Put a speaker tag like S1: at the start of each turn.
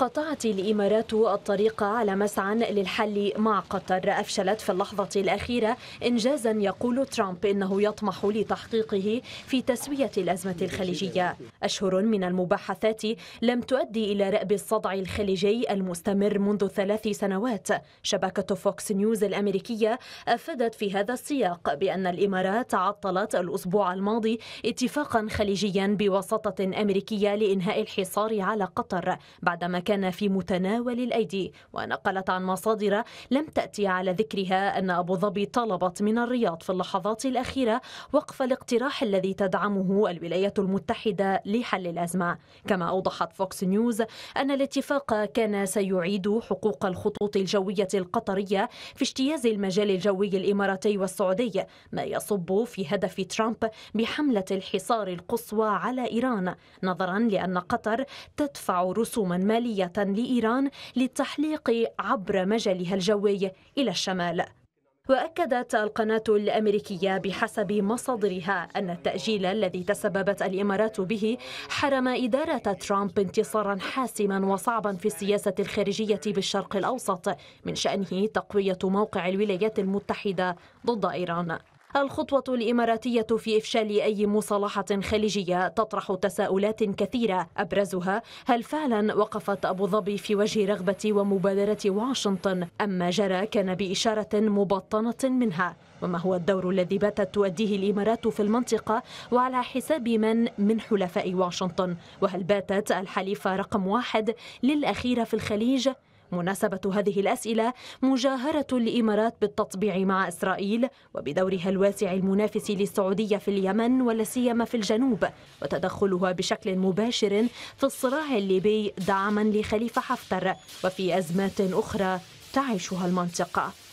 S1: قطعت الإمارات الطريق على مسعى للحل مع قطر أفشلت في اللحظة الأخيرة إنجازا يقول ترامب إنه يطمح لتحقيقه في تسوية الأزمة الخليجية أشهر من المباحثات لم تؤدي إلى رأب الصدع الخليجي المستمر منذ ثلاث سنوات شبكة فوكس نيوز الأمريكية أفادت في هذا السياق بأن الإمارات عطلت الأسبوع الماضي اتفاقا خليجيا بوساطة أمريكية لإنهاء الحصار على قطر بعدما كان في متناول الأيدي ونقلت عن مصادر لم تأتي على ذكرها أن أبو ظبي طلبت من الرياض في اللحظات الأخيرة وقف الاقتراح الذي تدعمه الولايات المتحدة لحل الأزمة كما أوضحت فوكس نيوز أن الاتفاق كان سيعيد حقوق الخطوط الجوية القطرية في اجتياز المجال الجوي الإماراتي والسعودي ما يصب في هدف ترامب بحملة الحصار القصوى على إيران نظرا لأن قطر تدفع رسوما مالية عملية لإيران للتحليق عبر مجالها الجوي إلى الشمال وأكدت القناة الأمريكية بحسب مصادرها أن التأجيل الذي تسببت الإمارات به حرم إدارة ترامب انتصارا حاسما وصعبا في السياسة الخارجية بالشرق الأوسط من شأنه تقوية موقع الولايات المتحدة ضد إيران الخطوة الإماراتية في إفشال أي مصالحة خليجية تطرح تساؤلات كثيرة أبرزها هل فعلا وقفت أبو ظبي في وجه رغبة ومبادرة واشنطن أم ما جرى كان بإشارة مبطنة منها وما هو الدور الذي باتت تؤديه الإمارات في المنطقة وعلى حساب من من حلفاء واشنطن وهل باتت الحليفة رقم واحد للأخيرة في الخليج مناسبة هذه الأسئلة مجاهرة الإمارات بالتطبيع مع إسرائيل وبدورها الواسع المنافس للسعودية في اليمن ولا سيما في الجنوب وتدخلها بشكل مباشر في الصراع الليبي دعما لخليفة حفتر وفي أزمات أخرى تعيشها المنطقة